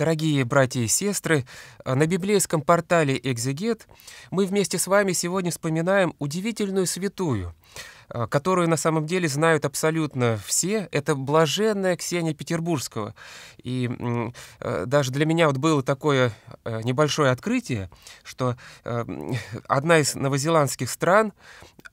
Дорогие братья и сестры, а, на библейском портале «Экзегет» мы вместе с вами сегодня вспоминаем удивительную святую, а, которую на самом деле знают абсолютно все. Это блаженная Ксения Петербургского. И а, даже для меня вот было такое небольшое открытие, что одна из новозеландских стран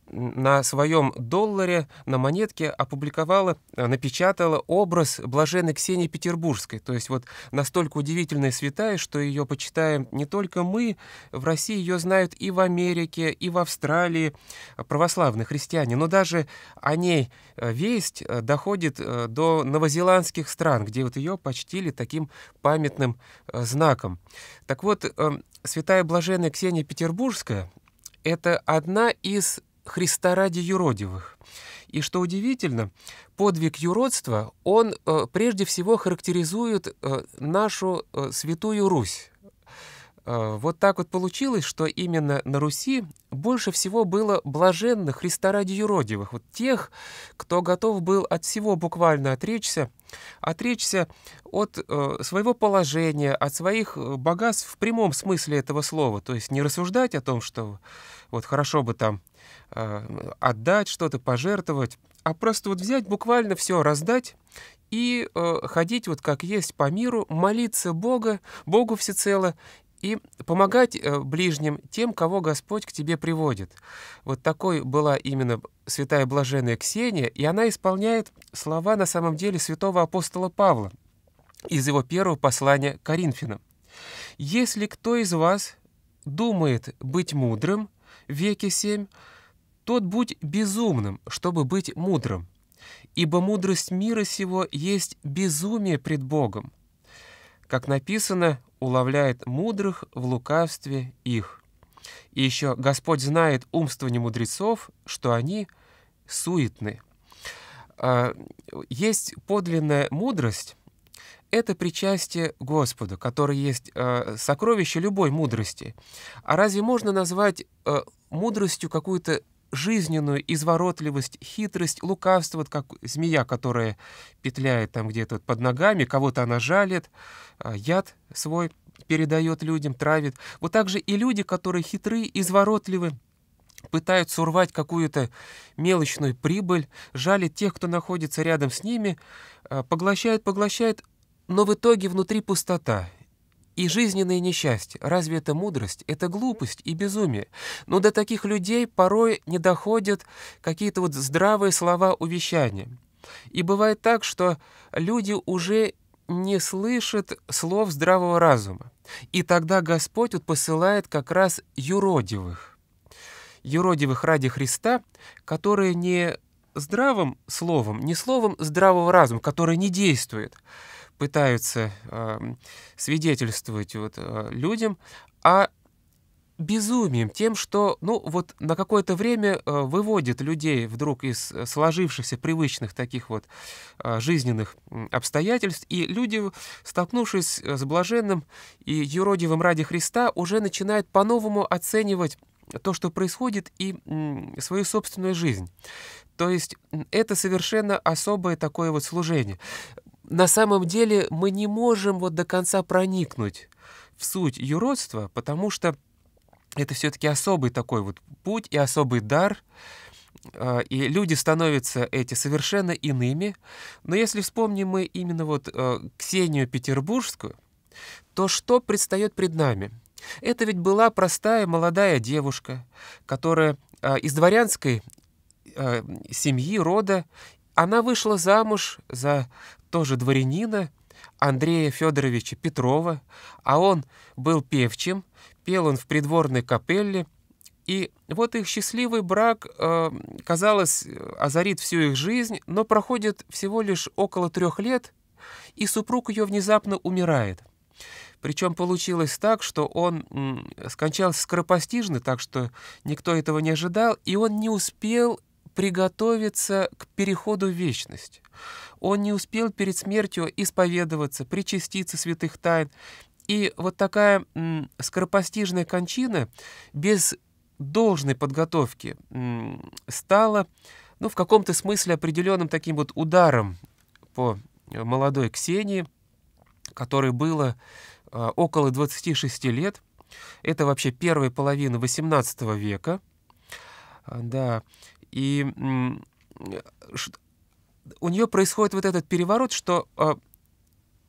на своем долларе, на монетке опубликовала, э, напечатала образ блаженной Ксении Петербургской. То есть вот настолько удивительная святая, что ее почитаем не только мы, в России ее знают и в Америке, и в Австралии э, православные христиане, но даже о ней э, весть доходит до новозеландских стран, где вот ее почтили таким памятным знаком. Так вот, эм, святая блаженная Ксения Петербургская — это одна из Христа ради юродивых. И что удивительно, подвиг юродства, он э, прежде всего характеризует э, нашу э, святую Русь. Э, вот так вот получилось, что именно на Руси больше всего было блаженных Христа ради юродивых, вот тех, кто готов был от всего буквально отречься, отречься от э, своего положения, от своих э, богатств в прямом смысле этого слова, то есть не рассуждать о том, что вот хорошо бы там э, отдать что-то, пожертвовать, а просто вот взять буквально все, раздать и э, ходить вот как есть по миру, молиться Бога, Богу всецело и помогать э, ближним тем, кого Господь к тебе приводит. Вот такой была именно святая блаженная Ксения, и она исполняет слова на самом деле святого апостола Павла из его первого послания Коринфянам. «Если кто из вас думает быть мудрым, веки семь, тот будь безумным, чтобы быть мудрым. Ибо мудрость мира сего есть безумие пред Богом. Как написано, уловляет мудрых в лукавстве их. И еще Господь знает умствование мудрецов, что они суетны. А, есть подлинная мудрость, это причастие Господу, который есть а, сокровище любой мудрости. А разве можно назвать а, мудростью какую-то жизненную изворотливость, хитрость, лукавство, вот как змея, которая петляет там где-то под ногами, кого-то она жалит, а, яд свой передает людям, травит. Вот так же и люди, которые хитры, изворотливы, пытаются урвать какую-то мелочную прибыль, жалит тех, кто находится рядом с ними, а, поглощает, поглощает, но в итоге внутри пустота, и жизненное несчастье, разве это мудрость? Это глупость и безумие. Но до таких людей порой не доходят какие-то вот здравые слова увещания. И бывает так, что люди уже не слышат слов здравого разума. И тогда Господь вот посылает как раз юродивых. Юродивых ради Христа, которые не здравым словом, не словом здравого разума, которое не действует, пытаются э, свидетельствовать вот, э, людям, а безумием, тем, что, ну, вот на какое-то время э, выводит людей вдруг из э, сложившихся привычных таких вот э, жизненных обстоятельств, и люди, столкнувшись э, с блаженным и юродивым ради Христа, уже начинают по-новому оценивать то, что происходит, и э, свою собственную жизнь. То есть это совершенно особое такое вот служение на самом деле мы не можем вот до конца проникнуть в суть юродства, потому что это все-таки особый такой вот путь и особый дар, э, и люди становятся эти совершенно иными. Но если вспомним мы именно вот э, Ксению Петербургскую, то что предстает пред нами? Это ведь была простая молодая девушка, которая э, из дворянской семьи, рода, она вышла замуж за тоже дворянина, Андрея Федоровича Петрова, а он был певчим, пел он в придворной капелле, и вот их счастливый брак, э, казалось, озарит всю их жизнь, но проходит всего лишь около трех лет, и супруг ее внезапно умирает. Причем получилось так, что он скончался скоропостижно, так что никто этого не ожидал, и он не успел приготовиться к переходу в вечность. Он не успел перед смертью исповедоваться, причаститься святых тайн. И вот такая скоропостижная кончина без должной подготовки стала ну, в каком-то смысле определенным таким вот ударом по э, молодой Ксении, которой было э, около 26 лет. Это вообще первая половина XVIII века. Э, да, и э, у нее происходит вот этот переворот, что э,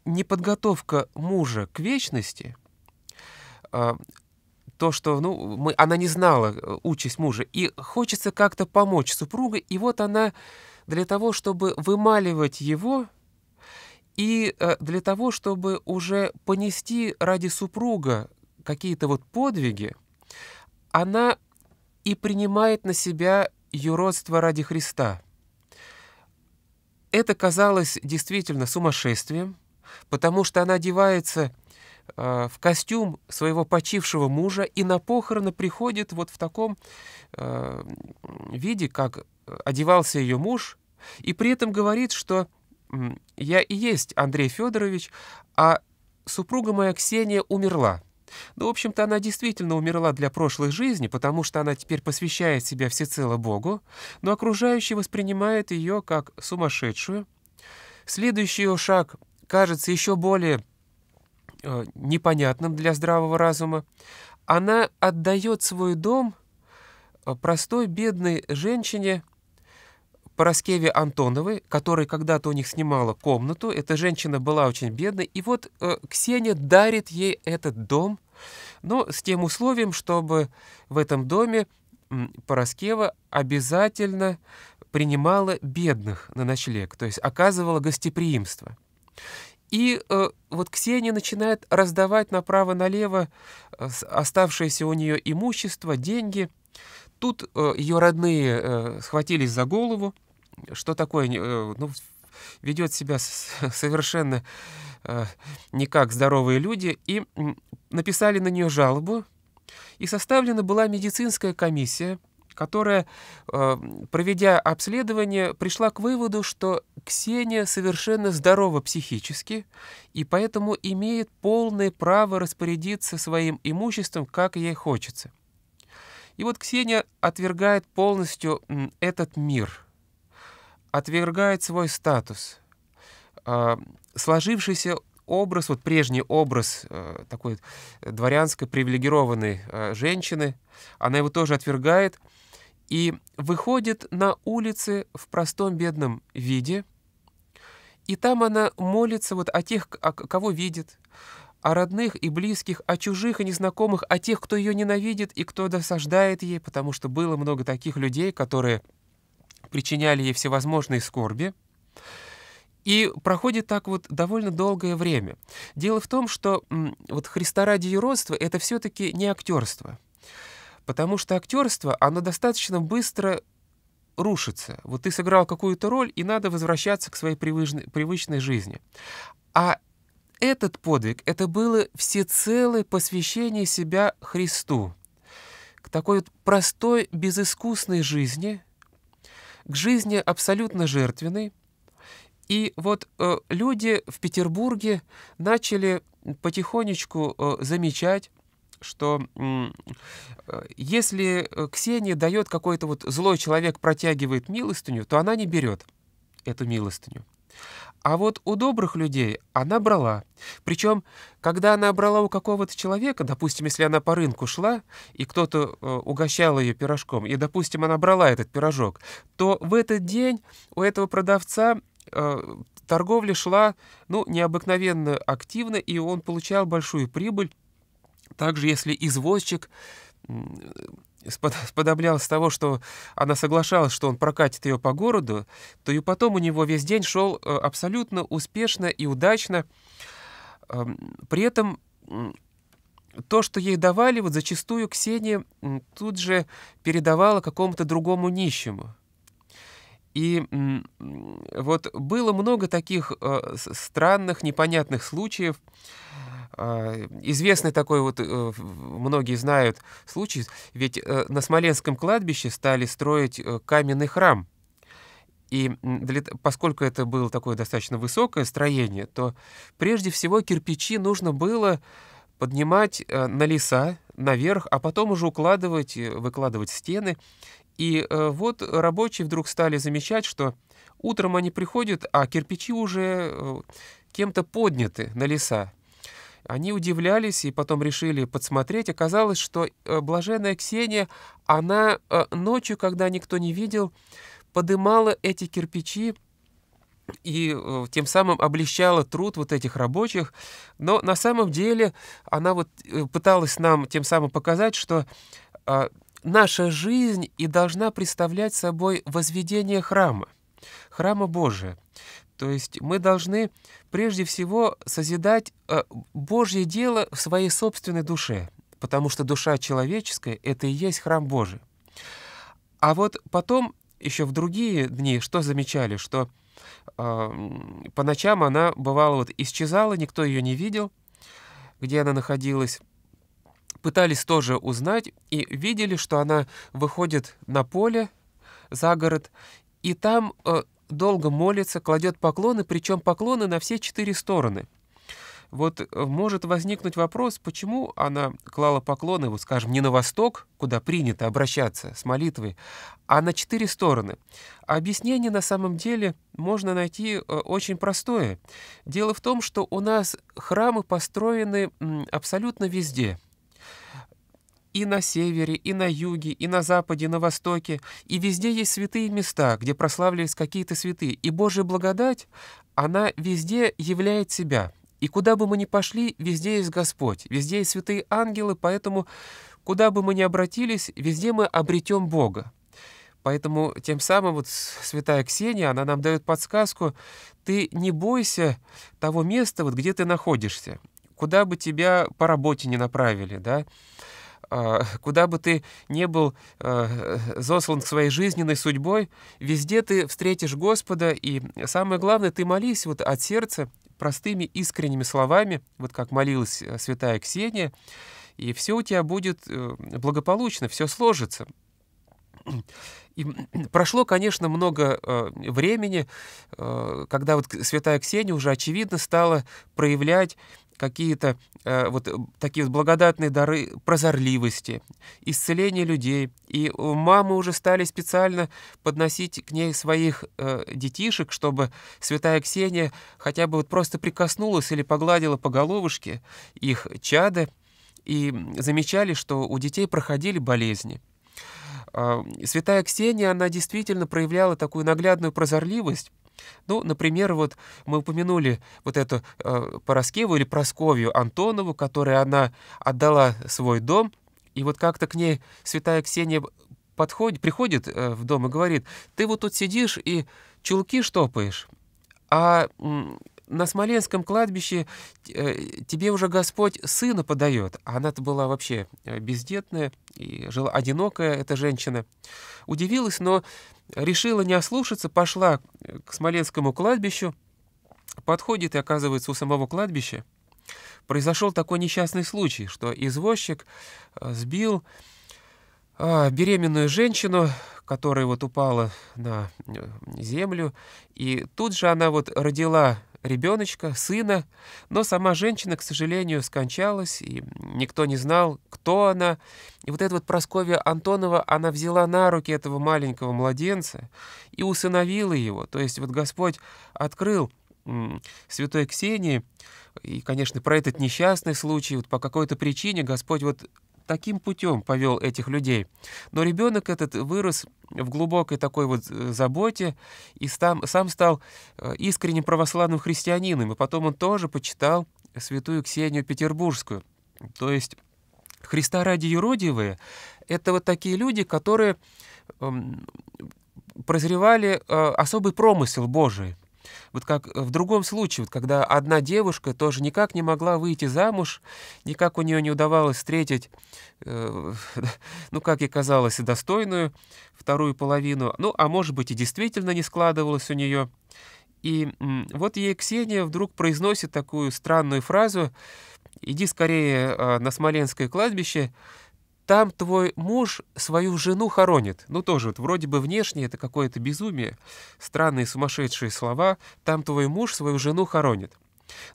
неподготовка мужа к вечности, а, то, что ну, мы, она не знала э, участь мужа, и хочется как-то помочь супругу, и вот она для того, чтобы вымаливать его, и э, для того, чтобы уже понести ради супруга какие-то вот подвиги, она и принимает на себя юродство ради Христа. Это казалось действительно сумасшествием, потому что она одевается э, в костюм своего почившего мужа и на похороны приходит вот в таком э, виде, как одевался ее муж, и при этом говорит, что «я и есть Андрей Федорович, а супруга моя Ксения умерла». Ну, в общем-то, она действительно умерла для прошлой жизни, потому что она теперь посвящает себя всецело Богу, но окружающие воспринимают ее как сумасшедшую. Следующий ее шаг кажется еще более э, непонятным для здравого разума. Она отдает свой дом э, простой бедной женщине, Пороскеве Антоновой, которая когда-то у них снимала комнату. Эта женщина была очень бедной. И вот э, Ксения дарит ей этот дом, но с тем условием, чтобы в этом доме Параскева обязательно принимала бедных на ночлег, то есть оказывала гостеприимство. И э, вот Ксения начинает раздавать направо-налево э, оставшееся у нее имущество, деньги. Тут э, ее родные э, схватились за голову, что такое, э, ну, ведет себя совершенно э, не как здоровые люди, и написали на нее жалобу, и составлена была медицинская комиссия, которая, э, проведя обследование, пришла к выводу, что Ксения совершенно здорова психически и поэтому имеет полное право распорядиться своим имуществом, как ей хочется. И вот Ксения отвергает полностью этот мир – отвергает свой статус, а, сложившийся образ, вот прежний образ э, такой дворянской привилегированной э, женщины, она его тоже отвергает и выходит на улицы в простом бедном виде, и там она молится вот о тех, о кого видит, о родных и близких, о чужих и незнакомых, о тех, кто ее ненавидит и кто досаждает ей, потому что было много таких людей, которые причиняли ей всевозможные скорби. И проходит так вот довольно долгое время. Дело в том, что вот Христа ради юродства — это все-таки не актерство. Потому что актерство, оно достаточно быстро рушится. Вот ты сыграл какую-то роль, и надо возвращаться к своей привычной, привычной жизни. А этот подвиг — это было всецелое посвящение себя Христу, к такой вот простой, безыскусной жизни — к жизни абсолютно жертвенной. И вот э, люди в Петербурге начали потихонечку э, замечать, что э, если э, Ксения дает какой-то вот злой человек, протягивает милостыню, то она не берет эту милостыню. А вот у добрых людей она брала. Причем, когда она брала у какого-то человека, допустим, если она по рынку шла, и кто-то э, угощал ее пирожком, и, допустим, она брала этот пирожок, то в этот день у этого продавца э, торговля шла ну, необыкновенно активно, и он получал большую прибыль. Также, если извозчик сподоблял с того, что она соглашалась, что он прокатит ее по городу, то и потом у него весь день шел э, абсолютно успешно и удачно. Эм, при этом то, что ей давали, вот зачастую Ксения тут же передавала какому-то другому нищему. И вот было много таких э, странных, непонятных случаев, а, известный такой вот, э, многие знают случай, ведь э, на Смоленском кладбище стали строить э, каменный храм. И для, поскольку это было такое достаточно высокое строение, то прежде всего кирпичи нужно было поднимать на леса, наверх, а потом уже укладывать, выкладывать стены. И вот рабочие вдруг стали замечать, что утром они приходят, а кирпичи уже кем-то подняты на леса. Они удивлялись и потом решили подсмотреть. Оказалось, что э, блаженная Ксения, она э, ночью, когда никто не видел, подымала эти кирпичи и э, тем самым облегчала труд вот этих рабочих. Но на самом деле она вот пыталась нам тем самым показать, что наша жизнь и должна представлять собой возведение храма, храма Божия. То есть мы должны прежде всего созидать э, Божье дело в своей собственной душе, потому что душа человеческая — это и есть храм Божий. А вот потом, еще в другие дни, что замечали, что э, по ночам она, бывало, вот исчезала, никто ее не видел, где она находилась, пытались тоже узнать и видели, что она выходит на поле за город, и там э, долго молится, кладет поклоны, причем поклоны на все четыре стороны. Вот э, может возникнуть вопрос, почему она клала поклоны, вот скажем, не на восток, куда принято обращаться с молитвой, а на четыре стороны. Объяснение на самом деле можно найти э, очень простое. Дело в том, что у нас храмы построены абсолютно везде – и на севере, и на юге, и на западе, и на востоке, и везде есть святые места, где прославились какие-то святые. И Божья благодать, она везде являет себя. И куда бы мы ни пошли, везде есть Господь, везде есть святые ангелы, поэтому куда бы мы ни обратились, везде мы обретем Бога. Поэтому тем самым вот святая Ксения, она нам дает подсказку, ты не бойся того места, вот где ты находишься, куда бы тебя по работе не направили, да, а, куда бы ты ни был а, заслан своей жизненной судьбой, везде ты встретишь Господа, и самое главное, ты молись вот от сердца простыми искренними словами, вот как молилась э, святая Ксения, и все у тебя будет э, благополучно, все сложится. И прошло, конечно, много э, времени, э, когда вот святая Ксения уже очевидно стала проявлять какие-то э, вот э, такие вот благодатные дары прозорливости, исцеления людей. И э, мамы уже стали специально подносить к ней своих э, детишек, чтобы святая Ксения хотя бы вот просто прикоснулась или погладила по головушке их чады, и замечали, что у детей проходили болезни. А, святая Ксения, она действительно проявляла такую наглядную прозорливость, ну, например, вот мы упомянули вот эту э, Пороскеву или Просковью Антонову, которой она отдала свой дом, и вот как-то к ней святая Ксения подходит, приходит э, в дом и говорит, ты вот тут сидишь и чулки штопаешь, а на Смоленском кладбище э, тебе уже Господь сына подает. она-то была вообще э, бездетная и жила одинокая эта женщина. Удивилась, но решила не ослушаться, пошла э, к Смоленскому кладбищу, подходит и оказывается у самого кладбища. Произошел такой несчастный случай, что извозчик сбил беременную женщину, которая вот упала на землю, и тут же она вот родила ребеночка, сына, но сама женщина, к сожалению, скончалась, и никто не знал, кто она. И вот эта вот Просковья Антонова, она взяла на руки этого маленького младенца и усыновила его. То есть вот Господь открыл святой Ксении, и, конечно, про этот несчастный случай, вот по какой-то причине Господь вот таким путем повел этих людей. Но ребенок этот вырос в глубокой такой вот э, заботе и сам, сам стал э, искренним православным христианином. И потом он тоже почитал святую Ксению Петербургскую. То есть Христа ради юродивые — это вот такие люди, которые эм, прозревали э, особый промысел Божий — вот как э, в другом случае, вот когда одна девушка тоже никак не могла выйти замуж, никак у нее не удавалось встретить, э, ну, как ей казалось, достойную вторую половину, ну, а может быть и действительно не складывалось у нее. И вот ей Ксения вдруг произносит такую странную фразу «Иди скорее э, на Смоленское кладбище», там твой муж свою жену хоронит. Ну, тоже вот вроде бы внешне это какое-то безумие. Странные сумасшедшие слова. Там твой муж свою жену хоронит.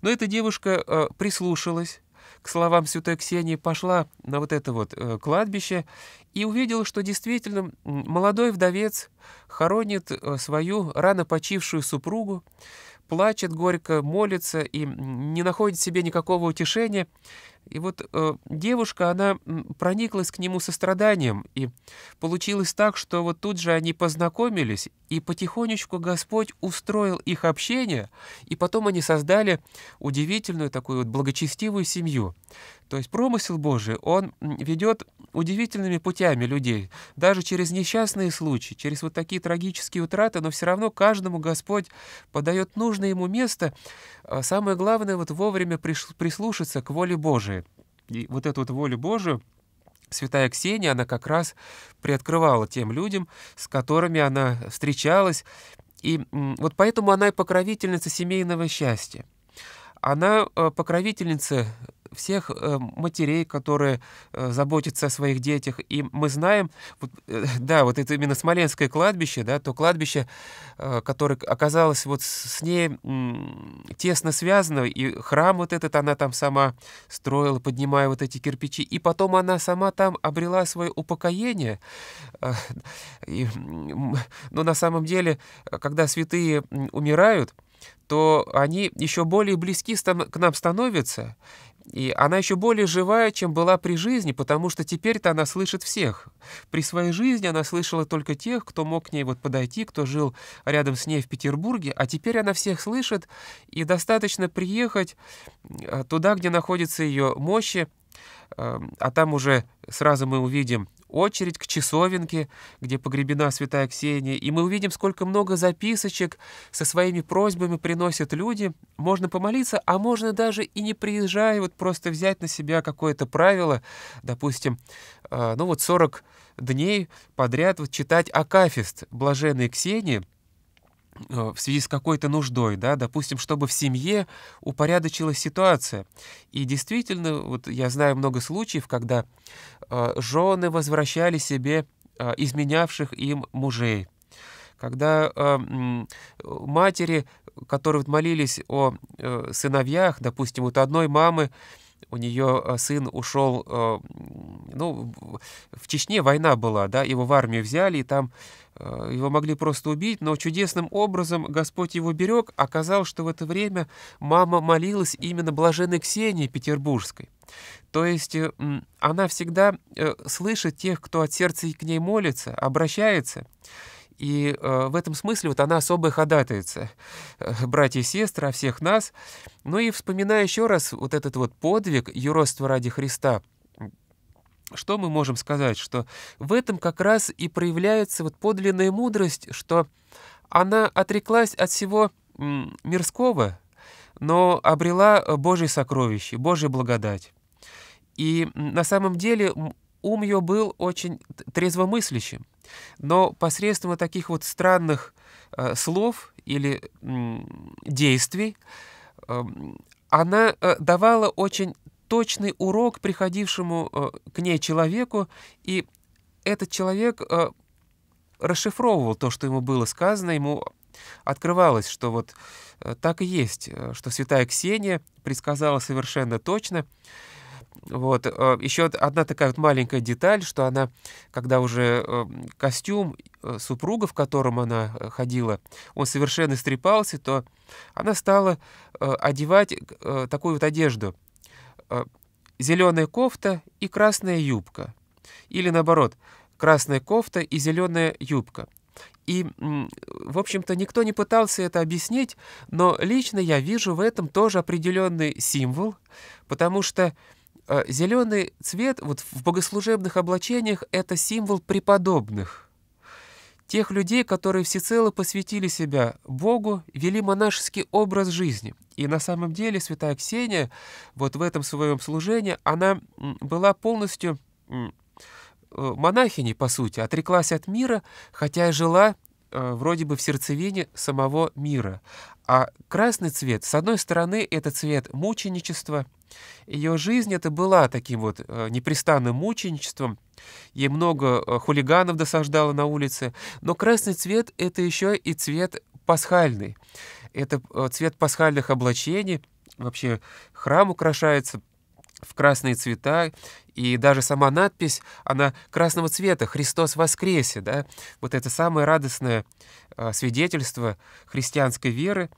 Но эта девушка э, прислушалась к словам святой Ксении, пошла на вот это вот э, кладбище и увидела, что действительно молодой вдовец хоронит э, свою рано почившую супругу, плачет горько, молится и не находит себе никакого утешения, и вот э, девушка, она прониклась к нему состраданием, и получилось так, что вот тут же они познакомились, и потихонечку Господь устроил их общение, и потом они создали удивительную такую вот благочестивую семью. То есть промысел Божий, он ведет удивительными путями людей, даже через несчастные случаи, через вот такие трагические утраты, но все равно каждому Господь подает нужное ему место. А самое главное вот вовремя прислушаться к воле Божией. И вот эту вот волю Божию святая Ксения, она как раз приоткрывала тем людям, с которыми она встречалась. И вот поэтому она и покровительница семейного счастья. Она э, покровительница всех э, матерей, которые э, заботятся о своих детях. И мы знаем, э, да, вот это именно Смоленское кладбище, да, то кладбище, которое оказалось вот с ней тесно связано, и храм вот этот она там сама строила, поднимая вот эти кирпичи, и потом она сама там обрела свое упокоение. И, но на самом деле, когда святые умирают, то они еще более близки к нам становятся. И она еще более живая, чем была при жизни, потому что теперь-то она слышит всех. При своей жизни она слышала только тех, кто мог к ней вот подойти, кто жил рядом с ней в Петербурге, а теперь она всех слышит, и достаточно приехать э, туда, где находятся ее мощи, Эм, а там уже сразу мы увидим очередь к часовенке, где погребена святая Ксения, и мы увидим, сколько много записочек со своими просьбами приносят люди. Можно помолиться, а можно даже и не приезжая, вот просто взять на себя какое-то правило, допустим, э, ну вот 40 дней подряд вот читать Акафист Блаженной Ксении — Э, в связи с какой-то нуждой, да, допустим, чтобы в семье упорядочилась ситуация. И действительно, вот я знаю много случаев, когда э, жены возвращали себе э, изменявших им мужей, когда э, матери, которые вот молились о э, сыновьях, допустим, вот одной мамы, э, у нее э, сын ушел, э, ну, в Чечне война была, да, его в армию взяли, и там э, его могли просто убить, но чудесным образом Господь его берег, оказалось, что в это время мама молилась именно блаженной Ксении Петербургской. То есть она всегда слышит тех, кто от сердца к ней молится, обращается, и э, в этом смысле вот она особо ходатается, э, братья и сестры, о всех нас. Ну и вспоминая еще раз вот этот вот подвиг юродство ради Христа, что мы можем сказать? Что в этом как раз и проявляется вот подлинная мудрость, что она отреклась от всего мирского, но обрела э, Божье сокровище, Божью благодать. И на самом деле ум ее был очень трезвомыслящим. Но посредством вот таких вот странных э, слов или э, действий э, она э, давала очень точный урок приходившему э, к ней человеку, и этот человек э, расшифровывал то, что ему было сказано, ему открывалось, что вот э, так и есть, э, что святая Ксения предсказала совершенно точно, вот. Э, Еще одна такая вот маленькая деталь, что она, когда уже э, костюм э, супруга, в котором она ходила, он совершенно стрепался, то она стала одевать такую вот одежду. Зеленая кофта и красная юбка. Или наоборот, красная кофта и зеленая юбка. И, в общем-то, никто не пытался это объяснить, но лично я вижу в этом тоже определенный символ, потому что Э, Зеленый цвет вот в богослужебных облачениях — это символ преподобных, тех людей, которые всецело посвятили себя Богу, вели монашеский образ жизни. И на самом деле святая Ксения вот в этом своем служении, она была полностью э, монахиней, по сути, отреклась от мира, хотя и жила Э, вроде бы в сердцевине самого мира. А красный цвет, с одной стороны, это цвет мученичества. Ее жизнь это была таким вот э, непрестанным мученичеством. Ей много э, хулиганов досаждало на улице. Но красный цвет — это еще и цвет пасхальный. Это цвет пасхальных облачений. Вообще храм украшается — в красные цвета, и даже сама надпись, она красного цвета, «Христос воскресе», да, вот это самое радостное а, свидетельство христианской веры,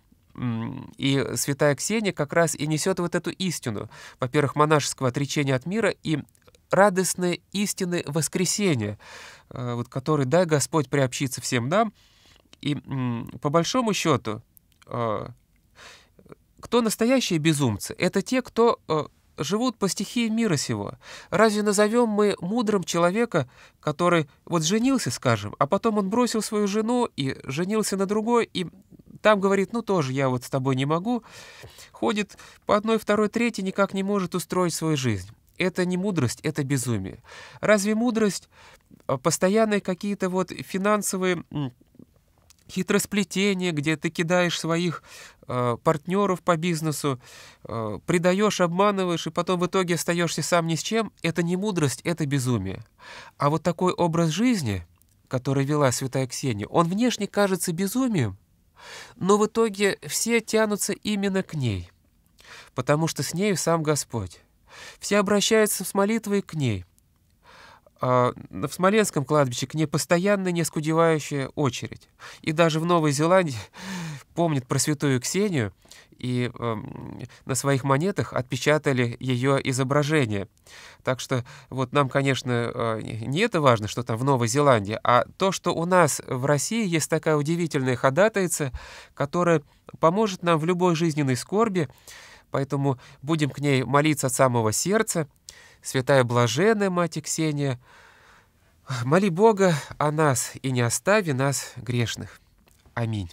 и святая Ксения как раз и несет вот эту истину, во-первых, монашеского отречения от мира и радостное истины воскресения, а, вот который, дай Господь приобщиться всем нам. И по большому счету, а, кто настоящие безумцы? Это те, кто живут по стихии мира сего. Разве назовем мы мудрым человека, который вот женился, скажем, а потом он бросил свою жену и женился на другой, и там говорит, ну тоже я вот с тобой не могу, ходит по одной, второй, третьей, никак не может устроить свою жизнь. Это не мудрость, это безумие. Разве мудрость э, — постоянные какие-то вот финансовые хитросплетение, где ты кидаешь своих э, партнеров по бизнесу, э, предаешь, обманываешь, и потом в итоге остаешься сам ни с чем, это не мудрость, это безумие. А вот такой образ жизни, который вела святая Ксения, он внешне кажется безумием, но в итоге все тянутся именно к ней, потому что с нею сам Господь. Все обращаются с молитвой к ней — а, в Смоленском кладбище к ней постоянно неоскудевающая очередь. И даже в Новой Зеландии помнят про святую Ксению, и э, на своих монетах отпечатали ее изображение. Так что вот нам, конечно, э, не это важно, что там в Новой Зеландии, а то, что у нас в России есть такая удивительная ходатайца, которая поможет нам в любой жизненной скорби, поэтому будем к ней молиться от самого сердца, святая блаженная мать Ксения, моли Бога о нас и не остави нас грешных. Аминь.